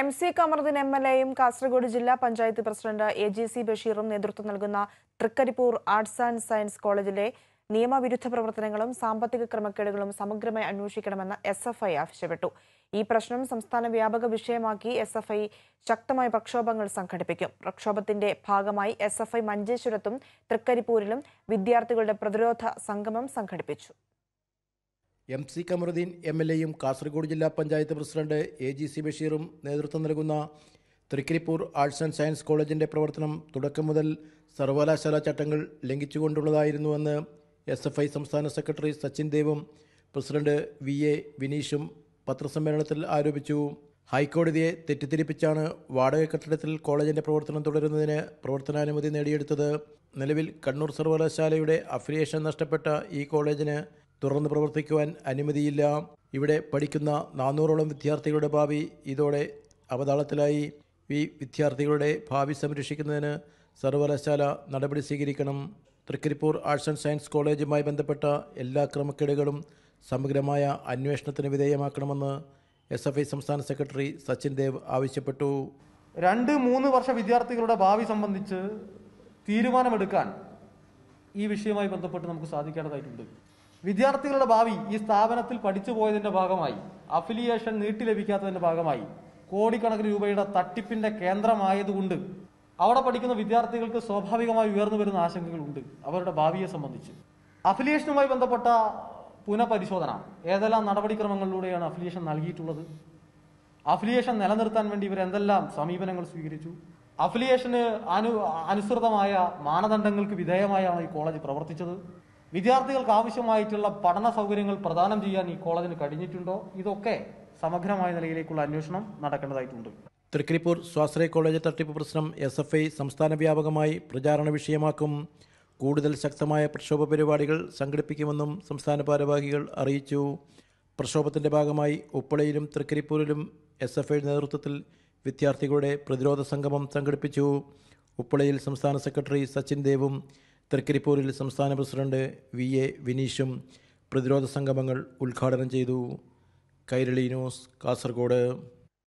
M C Kamaruddin M L എയും കാസർഗോഡ് ജില്ലാ panchayat president A G C ബഷീറും നേതൃത്വം നൽകുന്ന തൃക്കരിപ്പൂർ ആർട്സ് ആൻഡ് സയൻസ് കോളേജിലെ നിയമവിരുദ്ധ പ്രവർത്തനങ്ങളും സാമ്പത്തിക ക്രമക്കേടുകളും സമഗ്രമായി അന്വേഷിക്കണമെന്ന് എസ് എഫ് ഐ ആവശ്യപ്പെട്ടു ഈ പ്രശ്നം സംസ്ഥാന വ്യാപക വിഷയമാക്കി എസ് എഫ് ഐ ശക്തമായ പ്രക്ഷോഭങ്ങൾ സംഘടിപ്പിക്കും പ്രക്ഷോഭത്തിന്റെ ഭാഗമായി എസ് എഫ് ഐ മഞ്ചേശ്വരത്തും തൃക്കരിപ്പൂരിലും വിദ്യാർത്ഥികളുടെ പ്രതിരോധ സംഗമം സംഘടിപ്പിച്ചു M C Kamaruddin M L എയും കാസർഗോഡ് ജില്ലാ panchayat president A G C ബഷീറും നേതൃത്വം നൽകുന്ന തൃക്കരിപ്പൂർ ആർട്സ് ആൻഡ് സയൻസ് കോളേജിന്റെ പ്രവർത്തനം തുടക്കം മുതൽ സർവകലാശാല ചട്ടങ്ങൾ ലംഘിച്ചുകൊണ്ടുള്ളതായിരുന്നുവെന്ന് എസ് എഫ് ഐ സംസ്ഥാന സെക്രട്ടറി സച്ചിൻ ദേവും പ്രസിഡന്റ് വി എ വിനീഷും പത്രസമ്മേളനത്തിൽ ആരോപിച്ചു ഹൈക്കോടതിയെ തെറ്റിദ്ധരിപ്പിച്ചാണ് വാടക കെട്ടിടത്തിൽ കോളേജിന്റെ പ്രവർത്തനം തുടരുന്നതിന് പ്രവർത്തനാനുമതി നേടിയെടുത്തത് നിലവിൽ കണ്ണൂർ സർവകലാശാലയുടെ അഫിലിയേഷൻ നഷ്ടപ്പെട്ട ഈ കോളേജിന് തുറന്ന് പ്രവർത്തിക്കുവാൻ അനുമതിയില്ല ഇവിടെ പഠിക്കുന്ന നാനൂറോളം വിദ്യാർത്ഥികളുടെ ഭാവി ഇതോടെ അവതാളത്തിലായി ഈ വിദ്യാർത്ഥികളുടെ ഭാവി സംരക്ഷിക്കുന്നതിന് സർവകലാശാല നടപടി സ്വീകരിക്കണം തൃക്കരിപ്പൂർ ആർട്സ് ആൻഡ് സയൻസ് കോളേജുമായി ബന്ധപ്പെട്ട എല്ലാ ക്രമക്കേടുകളും സമഗ്രമായ അന്വേഷണത്തിന് വിധേയമാക്കണമെന്ന് എസ് എഫ് ഐ സംസ്ഥാന സെക്രട്ടറി സച്ചിൻ ദേവ് ആവശ്യപ്പെട്ടു രണ്ട് മൂന്ന് വർഷ വിദ്യാർത്ഥികളുടെ ഭാവി സംബന്ധിച്ച് തീരുമാനമെടുക്കാൻ ഈ വിഷയവുമായി ബന്ധപ്പെട്ട് നമുക്ക് സാധിക്കേണ്ടതായിട്ടുണ്ട് വിദ്യാർത്ഥികളുടെ ഭാവി ഈ സ്ഥാപനത്തിൽ പഠിച്ചു പോയതിന്റെ ഭാഗമായി അഫിലിയേഷൻ നീട്ടി ലഭിക്കാത്തതിന്റെ ഭാഗമായി കോടിക്കണക്കിന് രൂപയുടെ തട്ടിപ്പിന്റെ കേന്ദ്രമായതുകൊണ്ട് അവിടെ പഠിക്കുന്ന വിദ്യാർത്ഥികൾക്ക് സ്വാഭാവികമായി ഉയർന്നു വരുന്ന ആശങ്കകളുണ്ട് അവരുടെ ഭാവിയെ സംബന്ധിച്ച് അഫിലിയേഷനുമായി ബന്ധപ്പെട്ട പുനഃപരിശോധന ഏതെല്ലാം നടപടിക്രമങ്ങളിലൂടെയാണ് അഫിലിയേഷൻ നൽകിയിട്ടുള്ളത് അഫിലിയേഷൻ നിലനിർത്താൻ വേണ്ടി ഇവർ എന്തെല്ലാം സമീപനങ്ങൾ സ്വീകരിച്ചു അഫിലിയേഷന് അനു അനുസൃതമായ മാനദണ്ഡങ്ങൾക്ക് വിധേയമായാണ് ഈ കോളേജ് പ്രവർത്തിച്ചത് വിദ്യാർത്ഥികൾക്ക് ആവശ്യമായിട്ടുള്ള പഠന സൗകര്യങ്ങൾ പ്രദാനം ചെയ്യാൻ ഈ കോളേജിന് കഴിഞ്ഞിട്ടുണ്ടോ ഇതൊക്കെ സമഗ്രമായ നിലയിലേക്കുള്ള അന്വേഷണം നടക്കേണ്ടതായിട്ടുണ്ട് തൃക്കരിപ്പൂർ സ്വാശ്രയ കോളേജ് തട്ടിപ്പ് പ്രശ്നം എസ് എഫ് ഐ സംസ്ഥാന വ്യാപകമായി പ്രചാരണ വിഷയമാക്കും കൂടുതൽ ശക്തമായ പ്രക്ഷോഭ പരിപാടികൾ സംഘടിപ്പിക്കുമെന്നും സംസ്ഥാന ഭാരവാഹികൾ അറിയിച്ചു പ്രക്ഷോഭത്തിൻ്റെ ഭാഗമായി ഉപ്പളയിലും തൃക്കരിപ്പൂരിലും എസ് എഫ് ഐ നേതൃത്വത്തിൽ വിദ്യാർത്ഥികളുടെ പ്രതിരോധ സംഗമം സംഘടിപ്പിച്ചു ഉപ്പളയിൽ സംസ്ഥാന സെക്രട്ടറി സച്ചിൻ ദേവും തൃക്കരിപ്പൂരിൽ സംസ്ഥാന പ്രസിഡന്റ് വി എ വിനീഷും പ്രതിരോധ സംഗമങ്ങൾ ഉദ്ഘാടനം ചെയ്തു കൈരളി ന്യൂസ് കാസർഗോഡ്